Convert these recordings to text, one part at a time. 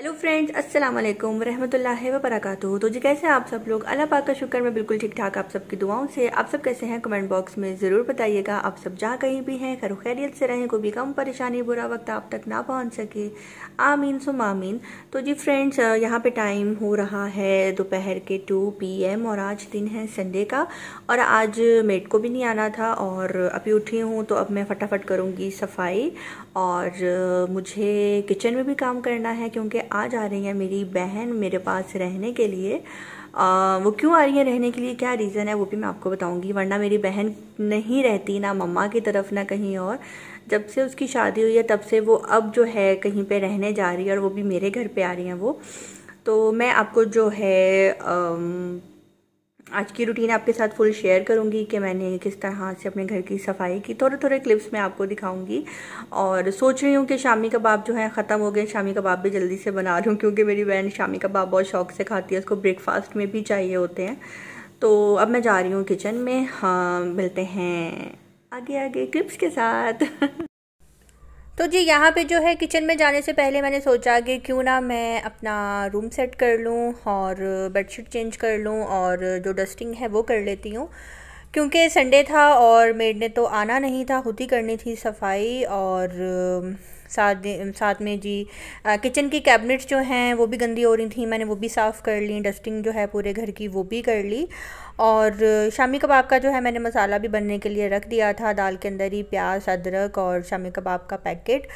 Hello friends अस्सलाम वालेकुम रहमतुल्लाह व बरकातहू तो जी कैसे हैं आप सब लोग अल्लाह पाक का शुक्र मैं बिल्कुल ठीक ठाक आप सबकी दुआओं से आप सब कैसे हैं कमेंट बॉक्स में ज़रूर बताइएगा आप सब जहाँ कहीं भी हैं खैर खैरियत से रहें कोई भी कम परेशानी बुरा वक्त आप तक ना पहुँच सके आमीन सुम आमीन तो जी फ्रेंड्स यहाँ पर टाइम हो रहा है दोपहर के टू पी और आज दिन है संडे का और आज मेट को भी नहीं आना था और अभी उठी हूँ तो अब मैं फटाफट करूँगी सफाई और मुझे किचन में भी काम करना है क्योंकि आज आ रही है मेरी बहन मेरे पास रहने के लिए आ, वो क्यों आ रही है रहने के लिए क्या रीज़न है वो भी मैं आपको बताऊंगी वरना मेरी बहन नहीं रहती ना मम्मा की तरफ ना कहीं और जब से उसकी शादी हुई है तब से वो अब जो है कहीं पे रहने जा रही है और वो भी मेरे घर पे आ रही हैं वो तो मैं आपको जो है आ, आज की रूटीन आपके साथ फुल शेयर करूंगी कि मैंने किस तरह से अपने घर की सफाई की थोड़े थोड़े क्लिप्स मैं आपको दिखाऊंगी और सोच रही हूँ कि शामी कबाब जो है ख़त्म हो गए शामी कबाब भी जल्दी से बना रही हूँ क्योंकि मेरी बहन शामी कबाब बहुत शौक से खाती है उसको ब्रेकफास्ट में भी चाहिए होते हैं तो अब मैं जा रही हूँ किचन में हाँ मिलते हैं आगे आगे क्लिप्स के साथ तो जी यहाँ पे जो है किचन में जाने से पहले मैंने सोचा कि क्यों ना मैं अपना रूम सेट कर लूँ और बेडशीट चेंज कर लूँ और जो डस्टिंग है वो कर लेती हूँ क्योंकि संडे था और मेड ने तो आना नहीं था खुद ही करनी थी सफाई और साथ साथ में जी किचन की कैबिनेट्स जो हैं वो भी गंदी हो रही थी मैंने वो भी साफ़ कर ली डस्टिंग जो है पूरे घर की वो भी कर ली और शामी कबाब का जो है मैंने मसाला भी बनने के लिए रख दिया था दाल के अंदर ही प्याज अदरक और शामी कबाब का पैकेट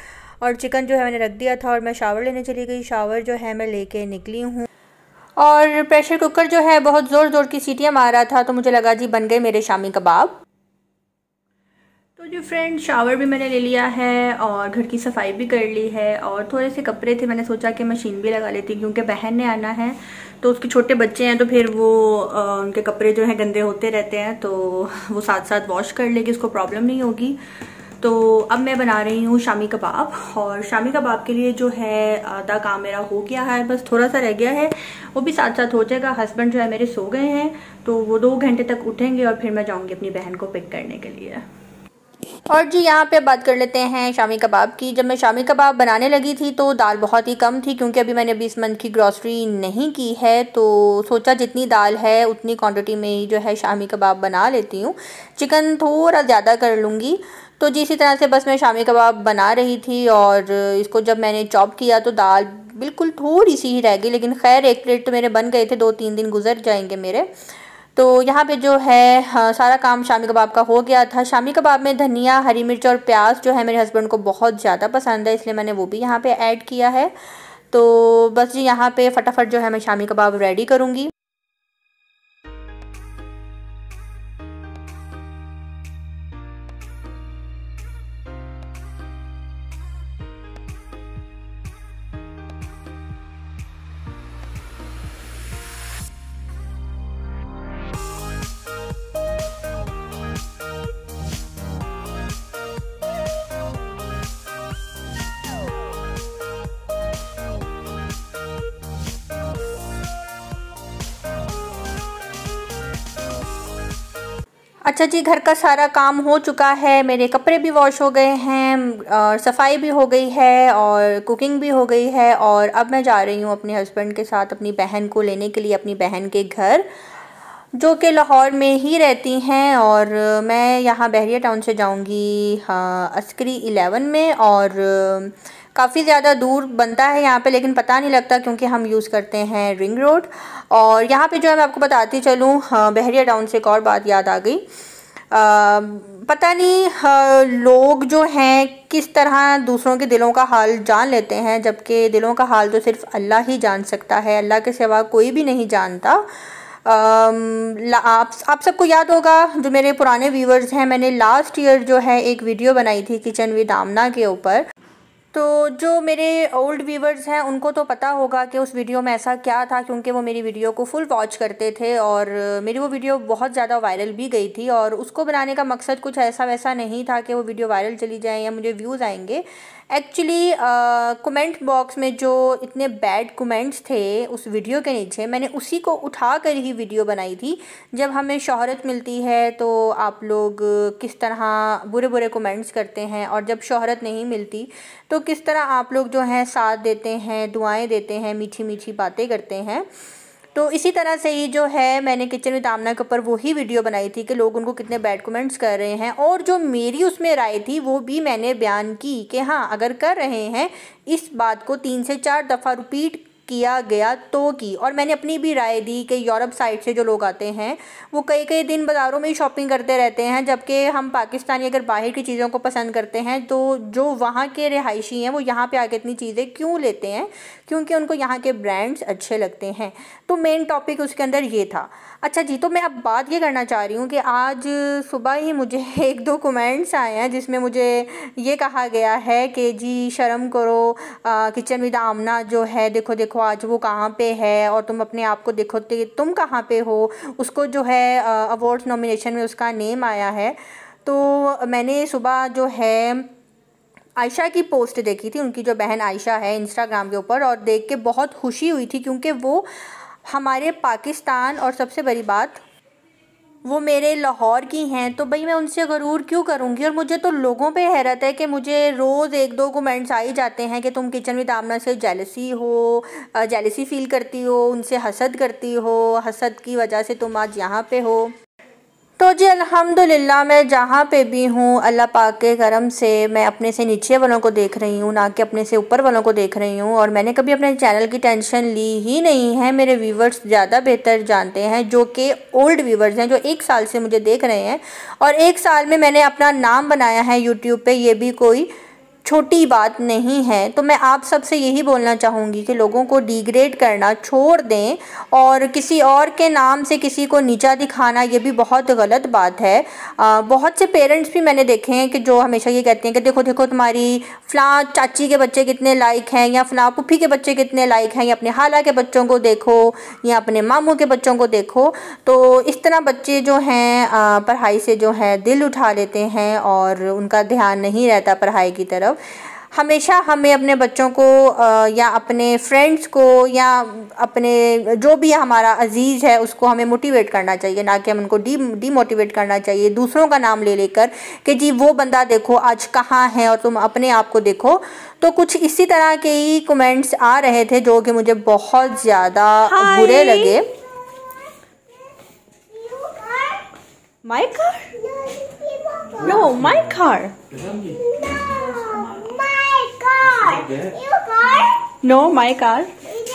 और चिकन जो है मैंने रख दिया था और मैं शावर लेने चली गई शावर जो है मैं लेके निकली हूँ और प्रेशर कुकर जो है बहुत ज़ोर ज़ोर की सीटियाँ मार रहा था तो मुझे लगा जी बन गए मेरे शामी कबाब तो जी फ्रेंड शावर भी मैंने ले लिया है और घर की सफाई भी कर ली है और थोड़े से कपड़े थे मैंने सोचा कि मशीन भी लगा लेती क्योंकि बहन ने आना है तो उसके छोटे बच्चे हैं तो फिर वो आ, उनके कपड़े जो हैं गंदे होते रहते हैं तो वो साथ साथ वॉश कर लेगी उसको प्रॉब्लम नहीं होगी तो अब मैं बना रही हूँ शामी कबाब और शामी कबाब के लिए जो है आधा काम मेरा हो गया है बस थोड़ा सा रह गया है वो भी साथ साथ हो जाएगा हस्बैंड जो है मेरे सो गए हैं तो वो दो घंटे तक उठेंगे और फिर मैं जाऊँगी अपनी बहन को पिक करने के लिए और जी यहाँ पे बात कर लेते हैं शामी कबाब की जब मैं शामी कबाब बनाने लगी थी तो दाल बहुत ही कम थी क्योंकि अभी मैंने अभी इस मंथ की ग्रॉसरी नहीं की है तो सोचा जितनी दाल है उतनी क्वांटिटी में ही जो है शामी कबाब बना लेती हूँ चिकन थोड़ा ज़्यादा कर लूँगी तो जी इसी तरह से बस मैं शामी कबाब बना रही थी और इसको जब मैंने चॉप किया तो दाल बिल्कुल थोड़ी सी ही रह गई लेकिन खैर एक प्लेट तो मेरे बन गए थे दो तीन दिन गुजर जाएंगे मेरे तो यहाँ पे जो है हाँ, सारा काम शामी कबाब का हो गया था शामी कबाब में धनिया हरी मिर्च और प्याज जो है मेरे हस्बैंड को बहुत ज़्यादा पसंद है इसलिए मैंने वो भी यहाँ पे ऐड किया है तो बस जी यहाँ पे फटाफट जो है मैं शामी कबाब रेडी करूँगी अच्छा जी घर का सारा काम हो चुका है मेरे कपड़े भी वॉश हो गए हैं और सफाई भी हो गई है और कुकिंग भी हो गई है और अब मैं जा रही हूँ अपने हस्बैंड के साथ अपनी बहन को लेने के लिए अपनी बहन के घर जो कि लाहौर में ही रहती हैं और मैं यहाँ बहरिया टाउन से जाऊँगी हाँ अस्करी इलेवन में और काफ़ी ज़्यादा दूर बनता है यहाँ पे लेकिन पता नहीं लगता क्योंकि हम यूज़ करते हैं रिंग रोड और यहाँ पे जो है मैं आपको बताती चलूँ हाँ, बहरिया टाउन से एक और बात याद आ गई आ, पता नहीं आ, हाँ, लोग जो हैं किस तरह दूसरों के दिलों का हाल जान लेते हैं जबकि दिलों का हाल तो सिर्फ अल्लाह ही जान सकता है अल्लाह के सिवा कोई भी नहीं जानता आप आप सबको याद होगा जो मेरे पुराने व्यूवर्स हैं मैंने लास्ट ईयर जो है एक वीडियो बनाई थी किचन विद आमना के ऊपर तो जो मेरे ओल्ड व्यूवर्स हैं उनको तो पता होगा कि उस वीडियो में ऐसा क्या था क्योंकि वो मेरी वीडियो को फुल वॉच करते थे और मेरी वो वीडियो बहुत ज़्यादा वायरल भी गई थी और उसको बनाने का मकसद कुछ ऐसा वैसा नहीं था कि वो वीडियो वायरल चली जाए या मुझे व्यूज़ आएंगे एक्चुअली कमेंट बॉक्स में जो इतने बैड कमेंट्स थे उस वीडियो के नीचे मैंने उसी को उठा कर ही वीडियो बनाई थी जब हमें शोहरत मिलती है तो आप लोग किस तरह बुरे बुरे कमेंट्स करते हैं और जब शोहरत नहीं मिलती तो किस तरह आप लोग जो हैं साथ देते हैं दुआएं देते हैं मीठी मीठी बातें करते हैं तो इसी तरह से ही जो है मैंने किचन विद आमना के ऊपर वही वीडियो बनाई थी कि लोग उनको कितने बैड कमेंट्स कर रहे हैं और जो मेरी उसमें राय थी वो भी मैंने बयान की कि हाँ अगर कर रहे हैं इस बात को तीन से चार दफ़ा रिपीट किया गया तो की और मैंने अपनी भी राय दी कि यूरोप साइड से जो लोग आते हैं वो कई कई दिन बाज़ारों में ही शॉपिंग करते रहते हैं जबकि हम पाकिस्तानी अगर बाहर की चीज़ों को पसंद करते हैं तो जो वहाँ के रिहायशी हैं वो यहाँ पे आके इतनी चीज़ें क्यों लेते हैं क्योंकि उनको यहाँ के ब्रांड्स अच्छे लगते हैं तो मेन टॉपिक उसके अंदर ये था अच्छा जी तो मैं अब बात ये करना चाह रही हूँ कि आज सुबह ही मुझे एक दो कमेंट्स आए हैं जिसमें मुझे ये कहा गया है कि जी शर्म करो किचन विद आमना जो है देखो देखो आज वो कहाँ पे है और तुम अपने आप को देखो तो तुम कहाँ पे हो उसको जो है अवार्ड्स नॉमिनेशन में उसका नेम आया है तो मैंने सुबह जो है आयशा की पोस्ट देखी थी उनकी जो बहन आयशा है इंस्टाग्राम के ऊपर और देख के बहुत खुशी हुई थी क्योंकि वो हमारे पाकिस्तान और सबसे बड़ी बात वो मेरे लाहौर की हैं तो भाई मैं उनसे गरूर क्यों करूँगी और मुझे तो लोगों पे हैरत है कि मुझे रोज़ एक दो कमेंट्स आ ही जाते हैं कि तुम किचन में दामना से जेलसी हो जेलसी फील करती हो उनसे हसद करती हो हसद की वजह से तुम आज यहाँ पे हो तो जी अल्हम्दुलिल्लाह मैं जहाँ पे भी हूँ अल्लाह पाक के करम से मैं अपने से नीचे वालों को देख रही हूँ ना कि अपने से ऊपर वालों को देख रही हूँ और मैंने कभी अपने चैनल की टेंशन ली ही नहीं है मेरे व्यूवर्स ज़्यादा बेहतर जानते हैं जो कि ओल्ड व्यूवर्स हैं जो एक साल से मुझे देख रहे हैं और एक साल में मैंने अपना नाम बनाया है यूट्यूब पर यह भी कोई छोटी बात नहीं है तो मैं आप सबसे यही बोलना चाहूँगी कि लोगों को डिग्रेड करना छोड़ दें और किसी और के नाम से किसी को नीचा दिखाना ये भी बहुत गलत बात है आ, बहुत से पेरेंट्स भी मैंने देखे हैं कि जो हमेशा ये कहते हैं कि देखो देखो तुम्हारी फ़लाँ चाची के बच्चे कितने लाइक हैं या फ़लाँ पुफी के बच्चे कितने लाइक हैं या अपने हाला के बच्चों को देखो या अपने मामों के बच्चों को देखो तो इस तरह बच्चे जो हैं पढ़ाई से जो है दिल उठा लेते हैं और उनका ध्यान नहीं रहता पढ़ाई की तरफ मतलब हमेशा हमें अपने बच्चों को या अपने फ्रेंड्स को या अपने जो भी हमारा अजीज़ है उसको हमें मोटिवेट करना चाहिए ना कि हम उनको डी डीमोटिवेट करना चाहिए दूसरों का नाम ले लेकर कि जी वो बंदा देखो आज कहाँ है और तुम अपने आप को देखो तो कुछ इसी तरह के ही कमेंट्स आ रहे थे जो कि मुझे बहुत ज़्यादा बुरे लगे My car? No, car. Your car? No, my car. It's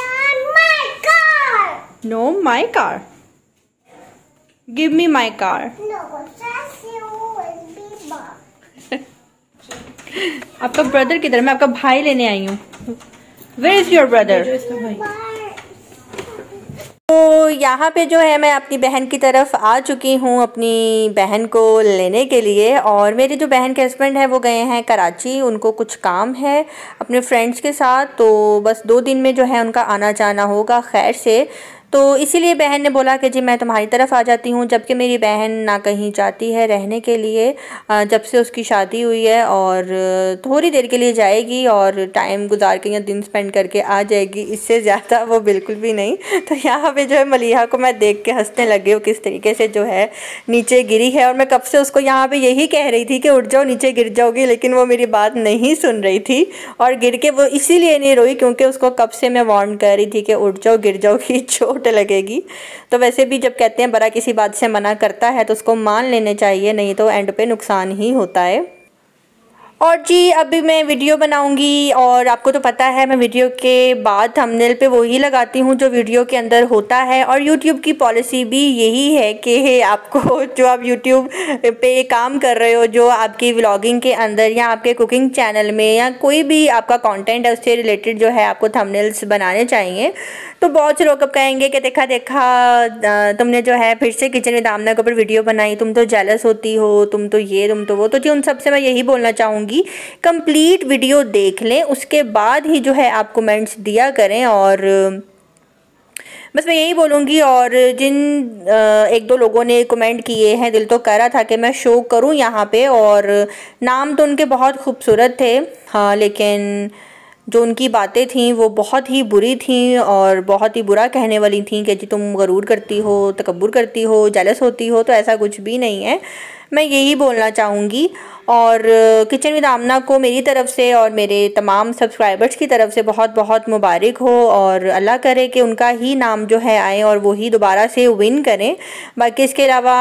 my car. No, my car. Give me my car. No, that's your आपका ब्रदर किधर मैं आपका भाई लेने आई हूँ वेर इज योर ब्रदर तो यहाँ पे जो है मैं अपनी बहन की तरफ आ चुकी हूँ अपनी बहन को लेने के लिए और मेरे जो बहन के हस्बैंड हैं वो गए हैं कराची उनको कुछ काम है अपने फ्रेंड्स के साथ तो बस दो दिन में जो है उनका आना जाना होगा खैर से तो इसीलिए बहन ने बोला कि जी मैं तुम्हारी तरफ आ जाती हूँ जबकि मेरी बहन ना कहीं जाती है रहने के लिए जब से उसकी शादी हुई है और थोड़ी देर के लिए जाएगी और टाइम गुजार के या दिन स्पेंड करके आ जाएगी इससे ज़्यादा वो बिल्कुल भी नहीं तो यहाँ पे जो है मलिहा को मैं देख के हंसने लगी हूँ किस तरीके से जो है नीचे गिरी है और मैं कब से उसको यहाँ पर यही कह रही थी कि उठ जाओ नीचे गिर जाओगी लेकिन वो मेरी बात नहीं सुन रही थी और गिर के वो इसीलिए नहीं रोई क्योंकि उसको कब से मैं वार्न कर रही थी कि उठ जाओ गिर जाओगी छोड़ चोट लगेगी तो वैसे भी जब कहते हैं बड़ा किसी बात से मना करता है तो उसको मान लेने चाहिए नहीं तो एंड पे नुकसान ही होता है और जी अभी मैं वीडियो बनाऊंगी और आपको तो पता है मैं वीडियो के बाद थंबनेल पे वही लगाती हूँ जो वीडियो के अंदर होता है और यूट्यूब की पॉलिसी भी यही है कि आपको जो आप यूट्यूब पे काम कर रहे हो जो आपकी व्लॉगिंग के अंदर या आपके कुकिंग चैनल में या कोई भी आपका कंटेंट है उससे रिलेटेड जो है आपको थमनेल्स बनाने चाहिए तो बहुत से लोग अब कहेंगे कि देखा देखा तुमने जो है फिर से किचन में दामना के ऊपर वीडियो बनाई तुम तो जेलस होती हो तुम तो ये तुम तो वो तो जी उन सबसे मैं यही बोलना चाहूँगी कंप्लीट वीडियो देख लें उसके बाद ही जो है आप कमेंट्स दिया करें और बस मैं यही बोलूँगी और जिन एक दो लोगों ने कमेंट किए हैं दिल तो रहा था कि मैं शो करूँ यहाँ पे और नाम तो उनके बहुत खूबसूरत थे हाँ लेकिन जो उनकी बातें थीं वो बहुत ही बुरी थीं और बहुत ही बुरा कहने वाली थीं कि जी तुम गरूर करती हो तकबर करती हो जेलस होती हो तो ऐसा कुछ भी नहीं है मैं यही बोलना चाहूँगी और किचन विद आमना को मेरी तरफ़ से और मेरे तमाम सब्सक्राइबर्स की तरफ से बहुत बहुत मुबारक हो और अल्लाह करे कि उनका ही नाम जो है आए और वही दोबारा से विन करें बाकी इसके अलावा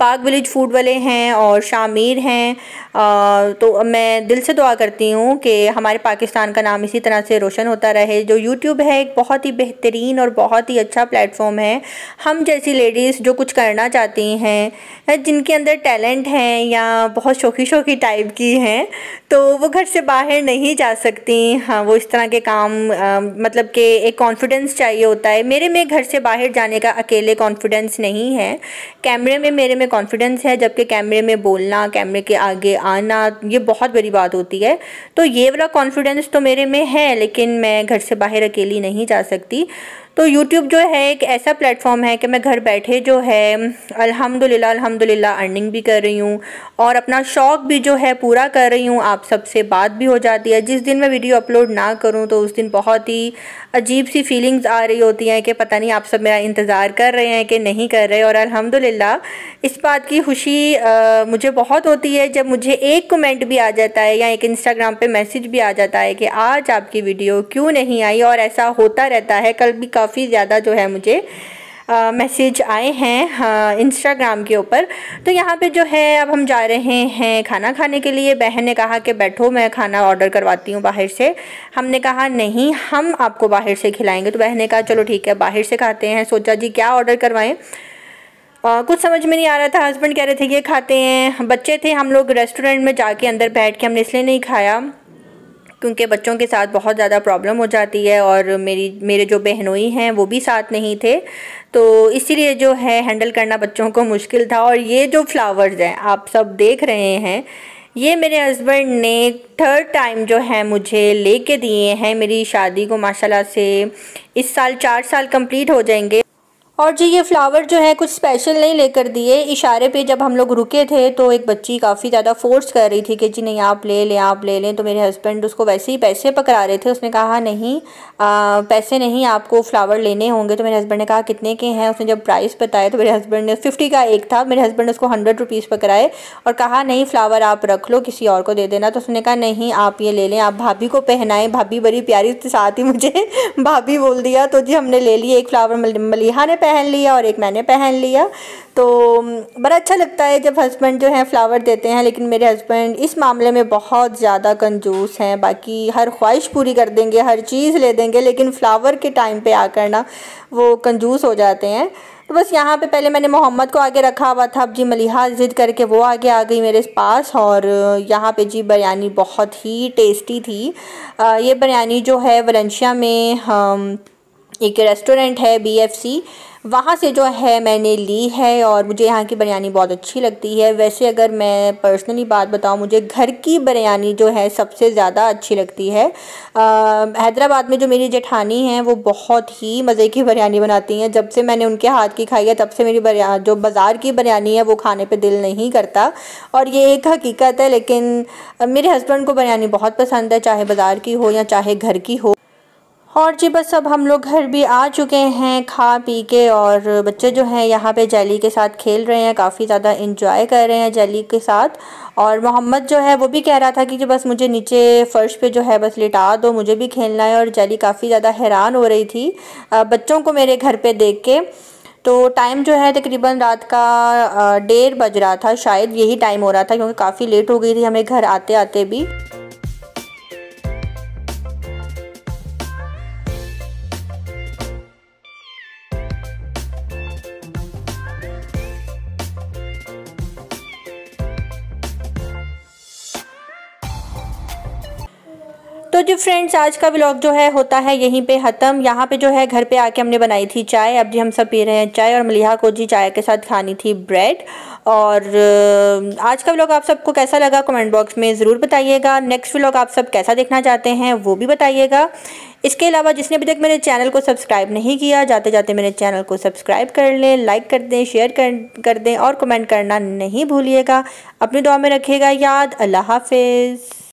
पाक विलेज फूड वाले हैं और शामिर हैं तो मैं दिल से दुआ करती हूँ कि हमारे पाकिस्तान का नाम इसी तरह से रोशन होता रहे जो यूट्यूब है एक बहुत ही बेहतरीन और बहुत ही अच्छा प्लेटफॉर्म है हम जैसी लेडीज़ जो कुछ करना चाहती हैं जिनके अंदर टैलेंट हैं या बहुत शौकी शौकी टाइप की हैं तो वो घर से बाहर नहीं जा सकती हाँ वो इस तरह के काम आ, मतलब के एक कॉन्फिडेंस चाहिए होता है मेरे में घर से बाहर जाने का अकेले कॉन्फिडेंस नहीं है कैमरे में मेरे में में कॉन्फिडेंस है जबकि कैमरे में बोलना कैमरे के आगे आना ये बहुत बड़ी बात होती है तो ये वाला कॉन्फिडेंस तो मेरे में है लेकिन मैं घर से बाहर अकेली नहीं जा सकती तो यूट्यूब जो है एक ऐसा प्लेटफॉर्म है कि मैं घर बैठे जो है अल्हम्दुलिल्लाह अल्हम्दुलिल्लाह अर्निंग भी कर रही हूँ और अपना शौक़ भी जो है पूरा कर रही हूँ आप सबसे बात भी हो जाती है जिस दिन मैं वीडियो अपलोड ना करूँ तो उस दिन बहुत ही अजीब सी फीलिंग्स आ रही होती हैं कि पता नहीं आप सब मेरा इंतज़ार कर रहे हैं कि नहीं कर रहे और अलहमदिल्ला इस बात की खुशी मुझे बहुत होती है जब मुझे एक कमेंट भी आ जाता है या एक इंस्टाग्राम पर मैसेज भी आ जाता है कि आज आपकी वीडियो क्यों नहीं आई और ऐसा होता रहता है कल भी काफ़ी ज़्यादा जो है मुझे मैसेज आए हैं इंस्टाग्राम के ऊपर तो यहाँ पे जो है अब हम जा रहे हैं खाना खाने के लिए बहन ने कहा कि बैठो मैं खाना ऑर्डर करवाती हूँ बाहर से हमने कहा नहीं हम आपको बाहर से खिलाएंगे तो बहन ने कहा चलो ठीक है बाहर से खाते हैं सोचा जी क्या ऑर्डर करवाएं आ, कुछ समझ में नहीं आ रहा था हस्बैंड कह रहे थे ये खाते हैं बच्चे थे हम लोग रेस्टोरेंट में जाके अंदर बैठ के हमने इसलिए नहीं खाया क्योंकि बच्चों के साथ बहुत ज़्यादा प्रॉब्लम हो जाती है और मेरी मेरे जो बहनोई हैं वो भी साथ नहीं थे तो इसीलिए जो है हैंडल करना बच्चों को मुश्किल था और ये जो फ्लावर्स हैं आप सब देख रहे हैं ये मेरे हस्बैंड ने थर्ड टाइम जो है मुझे ले दिए हैं मेरी शादी को माशाल्लाह से इस साल चार साल कंप्लीट हो जाएंगे और जी ये फ्लावर जो है कुछ स्पेशल नहीं लेकर दिए इशारे पे जब हम लोग रुके थे तो एक बच्ची काफ़ी ज़्यादा फोर्स कर रही थी कि जी नहीं आप ले लें आप ले लें तो मेरे हस्बैंड उसको वैसे ही पैसे पकड़ा रहे थे उसने कहा नहीं आ, पैसे नहीं आपको फ़्लावर लेने होंगे तो मेरे हस्बैंड ने कहा कितने के हैं उसने जब प्राइस बताया तो मेरे हस्बैंड ने फिफ्टी का एक था मेरे हस्बैंड उसको हंड्रेड रुपीज़ पकड़ाए और कहा नहीं फ़्लावर आप रख लो किसी और को दे देना तो उसने कहा नहीं आप ये ले लें आप भाभी को पहनाएं भाभी बड़ी प्यारी साथ ही मुझे भाभी बोल दिया तो जी हमने ले लिए एक फ़्लावर मलिहा ने पहन लिया और एक मैंने पहन लिया तो बड़ा अच्छा लगता है जब हस्बैंड जो है फ़्लावर देते हैं लेकिन मेरे हस्बैंड इस मामले में बहुत ज़्यादा कंजूस हैं बाकी हर ख्वाहिश पूरी कर देंगे हर चीज़ ले देंगे लेकिन फ़्लावर के टाइम पे आकर ना वो कंजूस हो जाते हैं तो बस यहाँ पे पहले मैंने मोहम्मद को आगे रखा हुआ था अब जी मलिहा ज़िद करके वो आगे आ गई मेरे पास और यहाँ पे जी बिरयानी बहुत ही टेस्टी थी आ, ये बिरयानी जो है वलंशिया में हम एक रेस्टोरेंट है बीएफसी वहाँ से जो है मैंने ली है और मुझे यहाँ की बिरयानी बहुत अच्छी लगती है वैसे अगर मैं पर्सनली बात बताऊँ मुझे घर की बिरयानी जो है सबसे ज़्यादा अच्छी लगती है आ, हैदराबाद में जो मेरी जेठानी हैं वो बहुत ही मज़े की बिरयानी बनाती हैं जब से मैंने उनके हाथ की खाई है तब से मेरी जो बाज़ार की बिरयानी है वो खाने पर दिल नहीं करता और ये एक हकीकत है लेकिन मेरे हस्बैंड को बिरयानी बहुत पसंद है चाहे बाज़ार की हो या चाहे घर की हो और जी बस अब हम लोग घर भी आ चुके हैं खा पी के और बच्चे जो हैं यहाँ पे जैली के साथ खेल रहे हैं काफ़ी ज़्यादा इन्जॉय कर रहे हैं जैली के साथ और मोहम्मद जो है वो भी कह रहा था कि जो बस मुझे नीचे फ़र्श पे जो है बस लिटा दो मुझे भी खेलना है और जैली काफ़ी ज़्यादा हैरान हो रही थी बच्चों को मेरे घर पर देख के तो टाइम जो है तकरीबन रात का डेढ़ बज रहा था शायद यही टाइम हो रहा था क्योंकि काफ़ी लेट हो गई थी हमें घर आते आते भी जी फ्रेंड्स आज का व्लॉग जो है होता है यहीं पे ख़त्म यहाँ पे जो है घर पे आके हमने बनाई थी चाय अब जी हम सब पी रहे हैं चाय और मलिहा को जी चाय के साथ खानी थी ब्रेड और आज का व्लॉग आप सबको कैसा लगा कमेंट बॉक्स में ज़रूर बताइएगा नेक्स्ट व्लॉग आप सब कैसा देखना चाहते हैं वो भी बताइएगा इसके अलावा जिसने अभी तक मेरे चैनल को सब्सक्राइब नहीं किया जाते जाते मेरे चैनल को सब्सक्राइब कर लें लाइक कर दें शेयर कर कर दें और कमेंट करना नहीं भूलिएगा अपनी दुआ में रखिएगा याद अल्लाह हाफिज़